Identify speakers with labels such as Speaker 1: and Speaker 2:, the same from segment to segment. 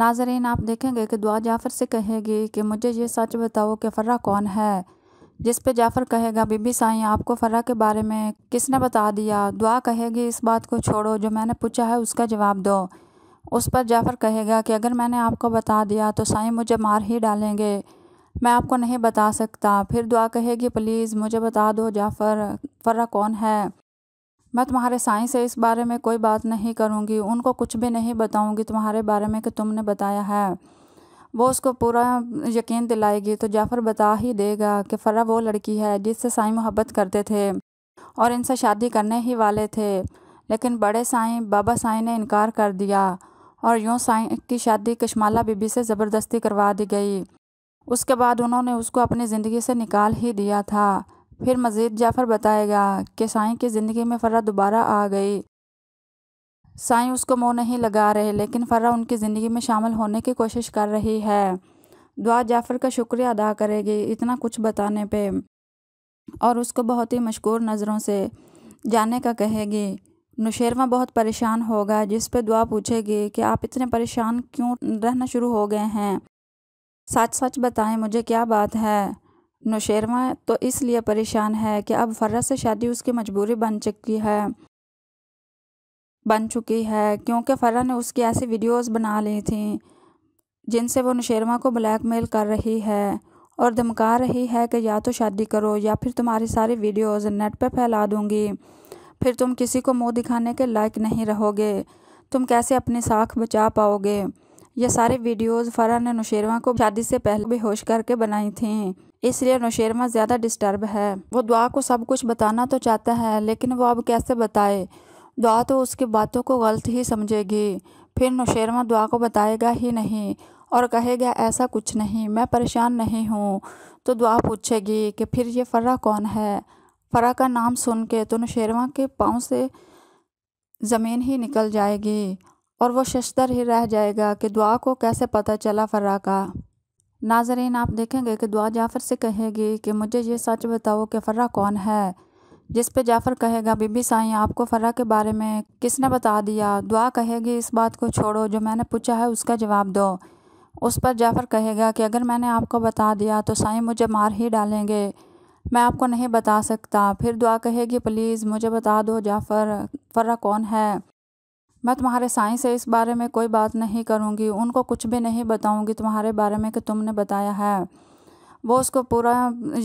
Speaker 1: नाजरीन आप देखेंगे कि दुआ जाफ़र से कहेगी कि मुझे ये सच बताओ कि फ़र्रा कौन है जिस पे जाफ़र कहेगा बीबी साईं आपको फ़र्रा के बारे में किसने बता दिया दुआ कहेगी इस बात को छोड़ो जो मैंने पूछा है उसका जवाब दो उस पर जाफ़र कहेगा कि अगर मैंने आपको बता दिया तो साईं मुझे मार ही डालेंगे मैं आपको नहीं बता सकता फिर दुआ कहेगी प्लीज़ मुझे बता दो जाफ़र फ़र्रा कौन है मैं तुम्हारे साईं से इस बारे में कोई बात नहीं करूँगी उनको कुछ भी नहीं बताऊँगी तुम्हारे बारे में कि तुमने बताया है वो उसको पूरा यकीन दिलाएगी तो जाफ़र बता ही देगा कि फ़रा वो लड़की है जिससे साईं मोहब्बत करते थे और इनसे शादी करने ही वाले थे लेकिन बड़े साईं बाबा साईं ने इनकार कर दिया और यूँ साईं की शादी कश्माला बीबी से ज़बरदस्ती करवा दी गई उसके बाद उन्होंने उसको अपनी ज़िंदगी से निकाल ही दिया था फिर मज़ीद जाफ़र बताएगा कि साईं की ज़िंदगी में फ़र्रा दोबारा आ गई साईं उसको मुँह नहीं लगा रहे लेकिन फ़र्रा उनकी ज़िंदगी में शामिल होने की कोशिश कर रही है दुआ जाफ़र का शुक्रिया अदा करेगी इतना कुछ बताने पे और उसको बहुत ही मशहूर नज़रों से जाने का कहेगी नुशेरवा बहुत परेशान होगा जिस पे दुआ पूछेगी कि आप इतने परेशान क्यों रहना शुरू हो गए हैं सच सच बताएं मुझे क्या बात है नौशेरवा तो इसलिए परेशान है कि अब फर्रा से शादी उसकी मजबूरी बन चुकी है बन चुकी है क्योंकि फर्रा ने उसकी ऐसी वीडियोस बना ली थी जिनसे वो नौशेरवा को ब्लैकमेल कर रही है और धमका रही है कि या तो शादी करो या फिर तुम्हारी सारी वीडियोस नेट पर फैला दूंगी फिर तुम किसी को मुँह दिखाने के लायक नहीं रहोगे तुम कैसे अपनी साख बचा पाओगे ये सारे वीडियोस फरह ने नौशेरवा को शादी से पहले बेहोश करके बनाई थी इसलिए नौशेरवा ज़्यादा डिस्टर्ब है वो दुआ को सब कुछ बताना तो चाहता है लेकिन वो अब कैसे बताए दुआ तो उसकी बातों को गलत ही समझेगी फिर नौशेरवा दुआ को बताएगा ही नहीं और कहेगा ऐसा कुछ नहीं मैं परेशान नहीं हूँ तो दुआ पूछेगी कि फिर ये फर्रा कौन है फरा का नाम सुन के तो नौशेरवा के पाँव से ज़मीन ही निकल जाएगी और वो शशतर ही रह जाएगा कि दुआ को कैसे पता चला फर्रा का नाजरीन आप देखेंगे कि दुआ जाफ़र से कहेगी कि मुझे ये सच बताओ कि फ़र्रा कौन है जिस पे जाफ़र कहेगा बीबी साईं आपको फ़र्रा के बारे में किसने बता दिया दुआ कहेगी इस बात को छोड़ो जो मैंने पूछा है उसका जवाब दो उस पर जाफ़र कहेगा कि अगर मैंने आपको बता दिया तो साईं मुझे मार ही डालेंगे मैं आपको नहीं बता सकता फिर दुआ कहेगी प्लीज़ मुझे बता दो जाफ़र फ़र्रा कौन है मैं तुम्हारे साईं से इस बारे में कोई बात नहीं करूँगी उनको कुछ भी नहीं बताऊँगी तुम्हारे बारे में कि तुमने बताया है वो उसको पूरा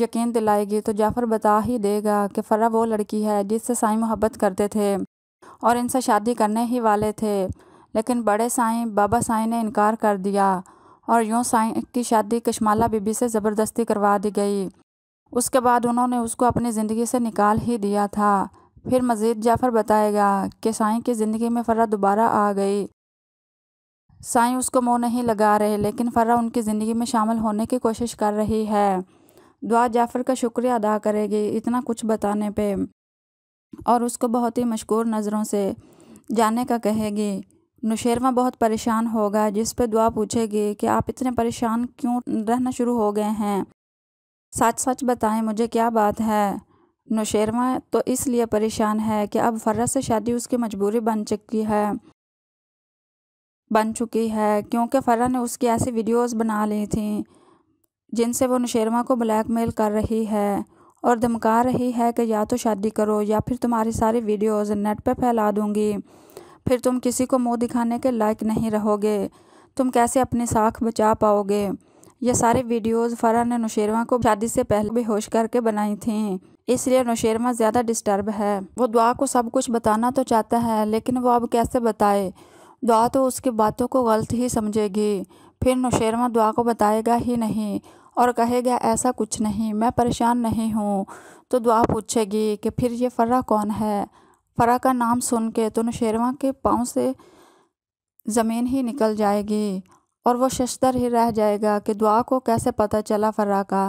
Speaker 1: यकीन दिलाएगी तो जाफ़र बता ही देगा कि फ़रा वो लड़की है जिससे साईं मोहब्बत करते थे और इनसे शादी करने ही वाले थे लेकिन बड़े साईं बाबा साईं ने इनकार कर दिया और यूँ साईं की शादी कश्माला बीबी से ज़बरदस्ती करवा दी गई उसके बाद उन्होंने उसको अपनी ज़िंदगी से निकाल ही दिया था फिर मज़ीद जाफ़र बताएगा कि साईं की ज़िंदगी में फ़र्रा दोबारा आ गई साईं उसको मुँह नहीं लगा रहे लेकिन फ़र्रा उनकी ज़िंदगी में शामिल होने की कोशिश कर रही है दुआ जाफ़र का शुक्रिया अदा करेगी इतना कुछ बताने पे और उसको बहुत ही मशहूर नज़रों से जाने का कहेगी नुशेरवा बहुत परेशान होगा जिस पे दुआ पूछेगी कि आप इतने परेशान क्यों रहना शुरू हो गए हैं सच सच बताएं मुझे क्या बात है नौशेरवा तो इसलिए परेशान है कि अब फर्रा से शादी उसकी मजबूरी बन चुकी है बन चुकी है क्योंकि फर्रा ने उसकी ऐसी वीडियोस बना ली थी जिनसे वो नौशेरवा को ब्लैकमेल कर रही है और धमका रही है कि या तो शादी करो या फिर तुम्हारी सारी वीडियोस नेट पे फैला दूंगी फिर तुम किसी को मुंह दिखाने के लायक नहीं रहोगे तुम कैसे अपनी साख बचा पाओगे ये सारे वीडियोस फरा ने नौशेरवा को शादी से पहले बेहोश करके बनाई थी इसलिए नौशेरवा ज़्यादा डिस्टर्ब है वो दुआ को सब कुछ बताना तो चाहता है लेकिन वो अब कैसे बताए दुआ तो उसकी बातों को गलत ही समझेगी फिर नौशेरवा दुआ को बताएगा ही नहीं और कहेगा ऐसा कुछ नहीं मैं परेशान नहीं हूँ तो दुआ पूछेगी कि फिर ये फर्रा कौन है फर्रा का नाम सुन के तो नौशेरवा के पाँव से ज़मीन ही निकल जाएगी और वो शशधर ही रह जाएगा कि दुआ को कैसे पता चला फर्रा का